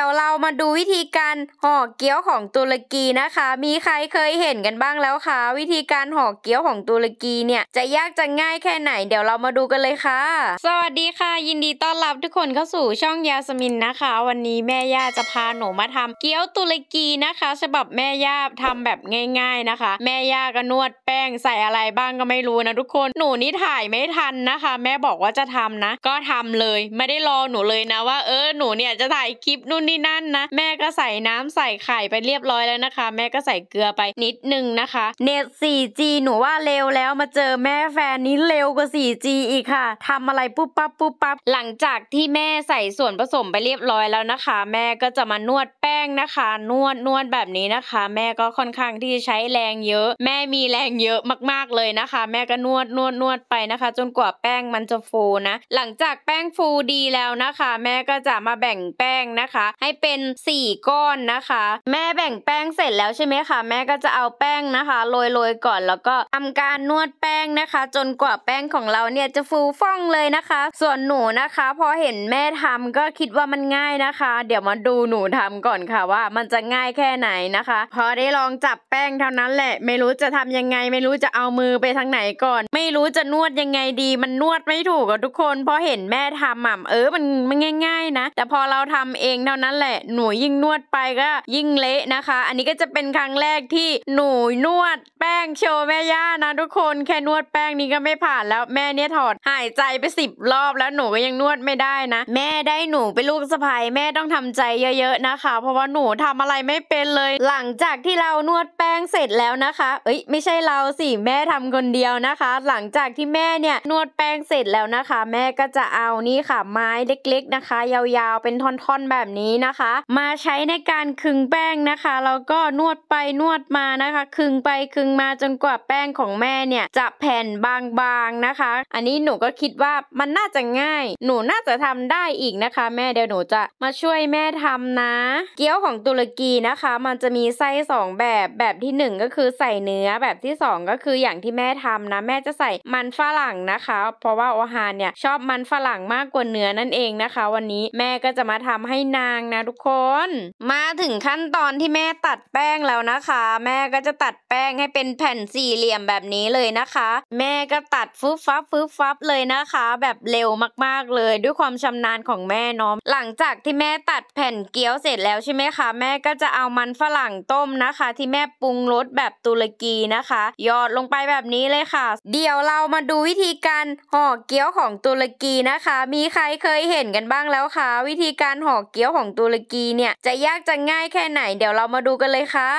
ดี๋ยวเรามาดูวิธีการห่อเกี๊ยวของตุรกีนะคะ มีใครเคยเห็นกันบ้างแล้วคะ วิธีการห่อเกี๊ยวของตุรกีเนี่ยจะยากจะง่ายแค่ไหนเดี๋ยวเรามาดูกันเลยค่ะ สวัสดีค่ะยินดีต้อนรับทุกคนเข้าสู่ช่องยาสมินนะคะ วันนี้แม่ย่าจะพาหนูมาทำ เกี๊ยวตุรกีนะคะ ฉบับแม่ย่าทำแบบง่ายๆนะคะ แม่ย่าก็นวดแป้งใส่อะไรบ้างก็ไม่รู้นะทุกคน หนูนี่ถ่ายไม่ทันนะคะ แม่บอกว่าจะทำนะ ก็ทำเลยไม่ได้รอหนูเลยนะว่าเออหนูเนี่ยจะถ่ายคลิปนู่นนี่นั่นนะแม่ก็ใส่น้ำใส่ไข่ไปเรียบร้อยแล้วนะคะ แม่ก็ใส่เกลือไปนิดนึงนะคะเน็ต 4G หนูว่าเร็วแล้วมาเจอแม่แฟนนี้เร็วกว่า 4G อีกค่ะ ทำอะไรปุ๊บปั๊บปุ๊บปั๊บหลังจากที่แม่ใส่ส่วนผสมไปเรียบร้อยแล้วนะคะ แม่ก็จะมานวดแป้งนะคะ นวดนวดแบบนี้นะคะ แม่ก็ค่อนข้างที่จะใช้แรงเยอะ แม่มีแรงเยอะมากๆเลยนะคะ แม่ก็นวดนวดนวดไปนะคะ จนกว่าแป้งมันจะฟูนะหลังจากแป้งฟูดีแล้วนะคะ แม่ก็จะมาแบ่งแป้งนะคะให้เป็น 4 ก้อนนะคะแม่แบ่งแป้งเสร็จแล้วใช่ไหมคะแม่ก็จะเอาแป้งนะคะโรยโรยก่อนแล้วก็ทำการนวดแป้งนะคะ จนกว่าแป้งของเราเนี่ยจะฟูฟ่องเลยนะคะ ส่วนหนูนะคะพอเห็นแม่ทำก็คิดว่ามันง่ายนะคะ เดี๋ยวมาดูหนูทำก่อนค่ะว่า มันจะง่ายแค่ไหนนะคะพอได้ลองจับแป้งเท่านั้นแหละ ไม่รู้จะทำยังไง ไม่รู้จะเอามือไปทางไหนก่อน ไม่รู้จะนวดยังไงดีมันนวดไม่ถูกอะทุกคนพอเห็นแม่ทำอ่ะเออมันมันง่ายๆนะแต่พอเราทำเองเท่านั้นน่นแหละหนูยิ่งนวดไปก็ยิ่งเละนะคะ อันนี้ก็จะเป็นครั้งแรกที่หนูนวด แป้งโชว์แม่ย่านะทุกคนแค่นวดแป้งนี้ก็ไม่ผ่านแล้ว แม่เนี่ยถอดหายใจไปสิบรอบแล้วหนูก็ยังนวดไม่ได้นะ แม่ได้หนูเป็นลูกสะใภ้แม่ต้องทำใจเยอะๆนะคะ เพราะว่าหนูทำอะไรไม่เป็นเลย หลังจากที่เรานวดแป้งเสร็จแล้วนะคะเอ้ยไม่ใช่เราสิแม่ทำคนเดียวนะคะ หลังจากที่แม่เนี่ยนวดแป้งเสร็จแล้วนะคะ แม่ก็จะเอานี่ค่ะไม้เล็กๆนะคะ ยาวๆเป็นท่อนๆแบบนี้นะคะมาใช้ในการคึงแป้งนะคะแล้วก็นวดไปนวดมานะคะคึงไปคึงมา จนกว่าแป้งของแม่เนี่ยจะแผ่นบางๆนะคะ อันนี้หนูก็คิดว่ามันน่าจะง่าย หนูน่าจะทำได้อีกนะคะ แม่เดี๋ยวหนูจะมาช่วยแม่ทำนะ เกี๊ยวของตุรกีนะคะ มันจะมีไส้2แบบแบบที่ 1 ก็คือใส่เนื้อแบบที่2ก็คืออย่างที่แม่ทำนะแม่จะใส่มันฝรั่งนะคะ เพราะว่าโอฮานเนี่ยชอบมันฝรั่งมากกว่าเนื้อนั่นเองนะคะ วันนี้แม่ก็จะมาทำให้นางางนะทุกคนมาถึงขั้นตอนที่แม่ตัดแป้งแล้วนะคะ แม่ก็จะตัดแป้งให้เป็นแผ่นสี่เหลี่ยมแบบนี้เลยนะคะ แม่ก็ตัดฟึบฟับฟึบฟับเลยนะคะ แบบเร็วมากๆเลย ด้วยความชำนาญของแม่เนาะหลังจากที่แม่ตัดแผ่นเกี๊ยวเสร็จแล้วใช่ไหมคะแม่ก็จะเอามันฝรั่งต้มนะคะที่แม่ปรุงรสแบบตุรกีนะคะหยอดลงไปแบบนี้เลยค่ะ เดี๋ยวเรามาดูวิธีการห่อเกี๊ยวของตุรกีนะคะ มีใครเคยเห็นกันบ้างแล้วคะ วิธีการห่อเกี๊ยวของของตุรกีเนี่ยจะยากจะง่ายแค่ไหนเดี๋ยวเรามาดูกันเลยค่ะ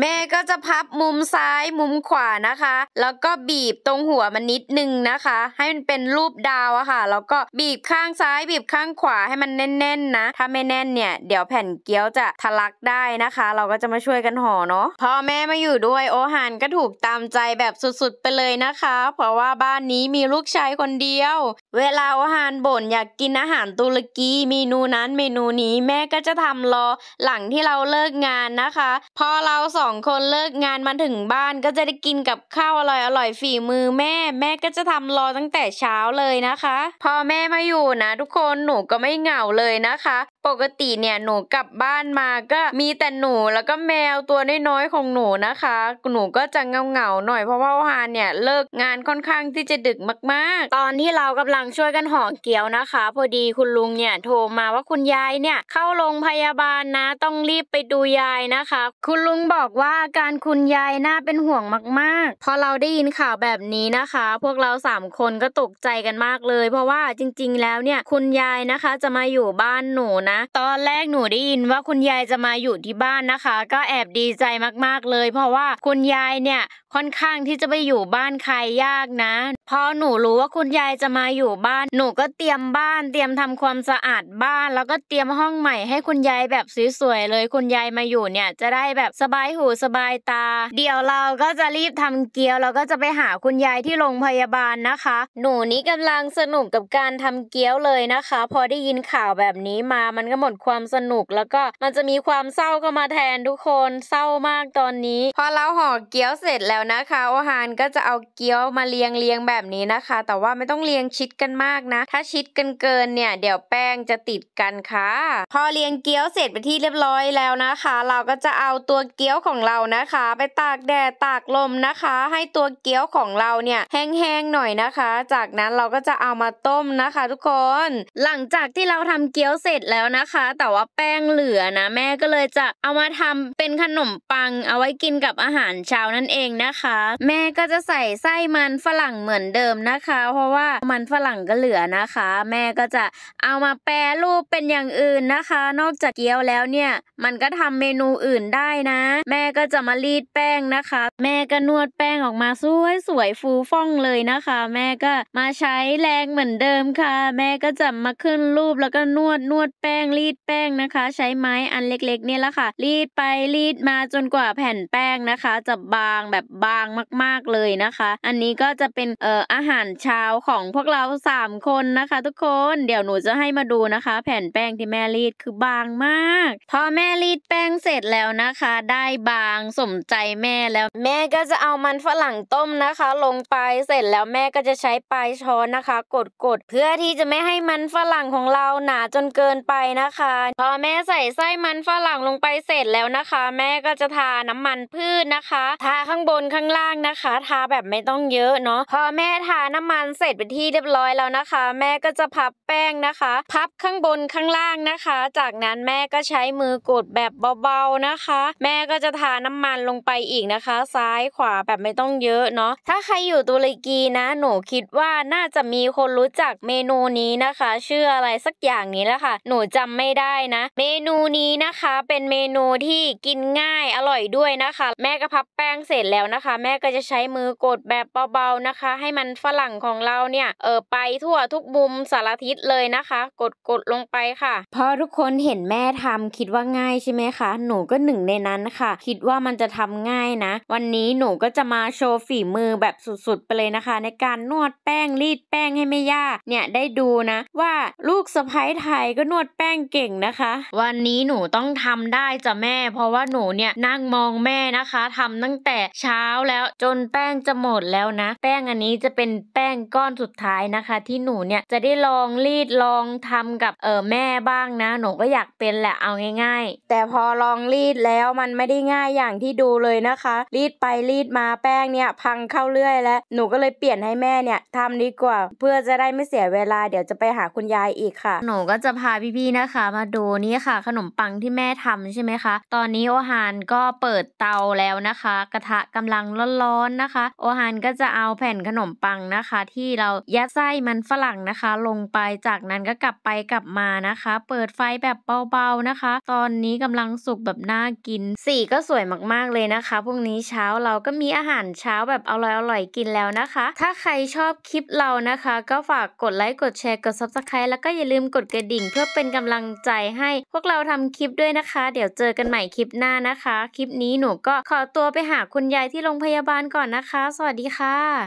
แม่ก็จะพับมุมซ้ายมุมขวานะคะ แล้วก็บีบตรงหัวมันนิดนึงนะคะ ให้มันเป็นรูปดาวอะค่ะแล้วก็บีบข้างซ้าย บีบข้างขวาให้มันแน่นๆนะถ้าไม่แน่นเนี่ยเดี๋ยวแผ่นเกี๊ยวจะทะลักได้นะคะ เราก็จะมาช่วยกันห่อเนาะพอแม่มาอยู่ด้วยโอหานก็ถูกตามใจแบบสุดๆ ไปเลยนะคะ เพราะว่าบ้านนี้มีลูกชายคนเดียว เวลาโอหานบ่นอยากกินอาหารตุรกีเมนูนั้นเมนูนี้แม่แม่ก็จะทำรอหลังที่เราเลิกงานนะคะ พอเราสองคนเลิกงานมาถึงบ้านก็จะได้กินกับข้าวอร่อยอร่อยฝีมือ แม่แม่ก็จะทำรอตั้งแต่เช้าเลยนะคะพอแม่มาอยู่นะ ทุกคนหนูก็ไม่เหงาเลยนะคะปกติเนี่ยหนูกลับบ้านมาก็มีแต่หนูแล้วก็แมวตัวน้อยๆของหนูนะคะ หนูก็จะเงาเงาหน่อยเพราะว่าฮานเนี่ยเลิกงานค่อนข้างที่จะดึกมากๆ ตอนที่เรากำลังช่วยกันห่อเกี๊ยวนะคะ พอดีคุณลุงเนี่ยโทรมาว่าคุณยายเนี่ยเข้าโรงพยาบาลนะต้องรีบไปดูยายนะคะ คุณลุงบอกว่าอาการคุณยายน่าเป็นห่วงมากๆพอเราได้ยินข่าวแบบนี้นะคะ พวกเราสามคนก็ตกใจกันมากเลยเพราะว่าจริง ๆ แล้วเนี่ยคุณยายนะคะจะมาอยู่บ้านหนูนะตอนแรกหนูได้ยินว่าคุณยายจะมาอยู่ที่บ้านนะคะ ก็แอบดีใจมากๆเลยเพราะว่าคุณยายเนี่ยค่อนข้างที่จะไปอยู่บ้านใครยากนะพอหนูรู้ว่าคุณยายจะมาอยู่บ้านหนูก็เตรียมบ้าน เตรียมทำความสะอาดบ้านแล้วก็เตรียมห้องใหม่ให้คุณยายแบบสวยๆเลยคุณยายมาอยู่เนี่ยจะได้แบบสบายหูสบายตาเดี๋ยวเราก็จะรีบทำเกี๊ยวเราก็จะไปหาคุณยายที่โรงพยาบาลนะคะ หนูนี้กำลังสนุกกับการทำเกี๊ยวเลยนะคะ พอได้ยินข่าวแบบนี้มามันก็หมดความสนุกแล้วก็มันจะมีความเศร้าก็มาแทนทุกคนเศร้ามากตอนนี้พอเราห่อเกี๊ยวเสร็จแล้วนะคะโอฮานก็จะเอาเกี๊ยวมาเรียงเรียงแบบนี้นะคะ แต่ว่าไม่ต้องเรียงชิดกันมากนะถ้าชิดกันเกินเนี่ยเดี๋ยวแป้งจะติดกันค่ะพอเรียงเกี๊ยวเสร็จไปที่เรียบร้อยแล้วนะคะ เราก็จะเอาตัวเกี๊ยวของเรานะคะ ไปตากแดดตากลมนะคะ ให้ตัวเกี๊ยวของเราเนี่ยแห้งๆหน่อยนะคะ จากนั้นเราก็จะเอามาต้มนะคะ ทุกคน หลังจากที่เราทำเกี๊ยวเสร็จแล้วนะคะ แต่ว่าแป้งเหลือนะแม่ก็เลยจะเอามาทำเป็นขนมปัง เอาไว้กินกับอาหารเช้านั่นเองนะะคะแม่ก็จะใส่ไส้มันฝรั่งเหมือนเดิมนะคะ เพราะว่ามันฝรั่งก็เหลือนะคะ แม่ก็จะเอามาแปรรูปเป็นอย่างอื่นนะคะ นอกจากเกี๊ยวแล้วเนี่ยมันก็ทำเมนูอื่นได้นะ แม่ก็จะมารีดแป้งนะคะ แม่ก็นวดแป้งออกมาสวยสวยฟูฟ่องเลยนะคะ แม่ก็มาใช้แรงเหมือนเดิมค่ะ แม่ก็จะมาขึ้นรูปแล้วก็นวดนวดแป้งรีดแป้งนะคะ ใช้ไม้อันเล็กๆเนี่ยแหละค่ะ รีดไปรีดมาจนกว่าแผ่นแป้งนะคะ จะบางแบบบางมากๆ เลยนะคะ อันนี้ก็จะเป็นเอ่ออาหารเช้าของพวกเรา3คนนะคะทุกคน เดี๋ยวหนูจะให้มาดูนะคะ แผ่นแป้งที่แม่รีดคือบางมากพอแม่รีดแป้งเสร็จแล้วนะคะ ได้บางสมใจแม่แล้ว แม่ก็จะเอามันฝรั่งต้มนะคะ ลงไปเสร็จแล้วแม่ก็จะใช้ปลายช้อนนะคะ กดกดเพื่อที่จะไม่ให้มันฝรั่งของเราหนาจนเกินไปนะคะพอแม่ใส่ไส้มันฝรั่งลงไปเสร็จแล้วนะคะ แม่ก็จะทาน้ำมันพืชนะคะทาข้างบนข้างล่างนะคะทาแบบไม่ต้องเยอะเนาะพอแม่ทาน้ำมันเสร็จไปที่เรียบร้อยแล้วนะคะ แม่ก็จะพับแป้งนะคะ พับข้างบนข้างล่างนะคะ จากนั้นแม่ก็ใช้มือกดแบบเบาๆนะคะ แม่ก็จะทาน้ำมันลงไปอีกนะคะ ซ้ายขวาแบบไม่ต้องเยอะเนาะถ้าใครอยู่ตุรกีนะ หนูคิดว่าน่าจะมีคนรู้จักเมนูนี้นะคะชื่ออะไรสักอย่างนี้แล้วค่ะหนูจำไม่ได้นะ เมนูนี้นะคะเป็นเมนูที่กินง่ายอร่อยด้วยนะคะ แม่ก็พับแป้งเสร็จแล้วนะะคะแม่ก็จะใช้มือกดแบบเบาๆนะคะ ให้มันฝรั่งของเราเนี่ยเออไปทั่วทุกมุมสารทิศเลยนะคะ กดกดลงไปค่ะพอทุกคนเห็นแม่ทำคิดว่าง่ายใช่ไหมคะหนูก็หนึ่งในนั้นค่ะ คิดว่ามันจะทำง่ายนะ วันนี้หนูก็จะมาโชว์ฝีมือแบบสุดๆไปเลยนะคะ ในการนวดแป้งรีดแป้งให้แม่ย่าเนี่ยได้ดูนะว่าลูกสะพ้ายไทยก็นวดแป้งเก่งนะคะ วันนี้หนูต้องทำได้จ้ะแม่ เพราะว่าหนูเนี่ยนั่งมองแม่นะคะ ทำตั้งแต่เช้าแล้วจนแป้งจะหมดแล้วนะ แป้งอันนี้จะเป็นแป้งก้อนสุดท้ายนะคะ ที่หนูเนี่ยจะได้ลองรีดลองทำกับเออแม่บ้างนะ หนูก็อยากเป็นแหละเอาง่ายๆ แต่พอลองรีดแล้วมันไม่ได้ง่ายอย่างที่ดูเลยนะคะ รีดไปรีดมาแป้งเนี่ยพังเข้าเรื่อย แล้วหนูก็เลยเปลี่ยนให้แม่เนี่ยทำดีกว่าเพื่อจะได้ไม่เสียเวลาเดี๋ยวจะไปหาคุณยายอีกค่ะ หนูก็จะพาพี่ๆนะคะ มาดูนี่ค่ะ ขนมปังที่แม่ทำใช่ไหมคะตอนนี้โอหานก็เปิดเตาแล้วนะคะ กระทะกำลังลังร้อนๆนะคะ โอฮันก็จะเอาแผ่นขนมปังนะคะ ที่เรายัดไส้มันฝรั่งนะคะ ลงไป จากนั้นก็กลับไปกลับมานะคะ เปิดไฟแบบเบาๆนะคะ ตอนนี้กำลังสุกแบบน่ากิน สีก็สวยมากๆเลยนะคะพรุ่งนี้เช้าเราก็มีอาหารเช้าแบบอร่อยๆกินแล้วนะคะ ถ้าใครชอบคลิปเรานะคะ ก็ฝากกดไลค์ กดแชร์ กด subscribe แล้วก็อย่าลืมกดกระดิ่ง เพื่อเป็นกำลังใจให้พวกเราทำคลิปด้วยนะคะ เดี๋ยวเจอกันใหม่คลิปหน้านะคะ คลิปนี้หนูก็ขอตัวไปหาคุณยายที่โรงพยาบาลก่อนนะคะ สวัสดีค่ะ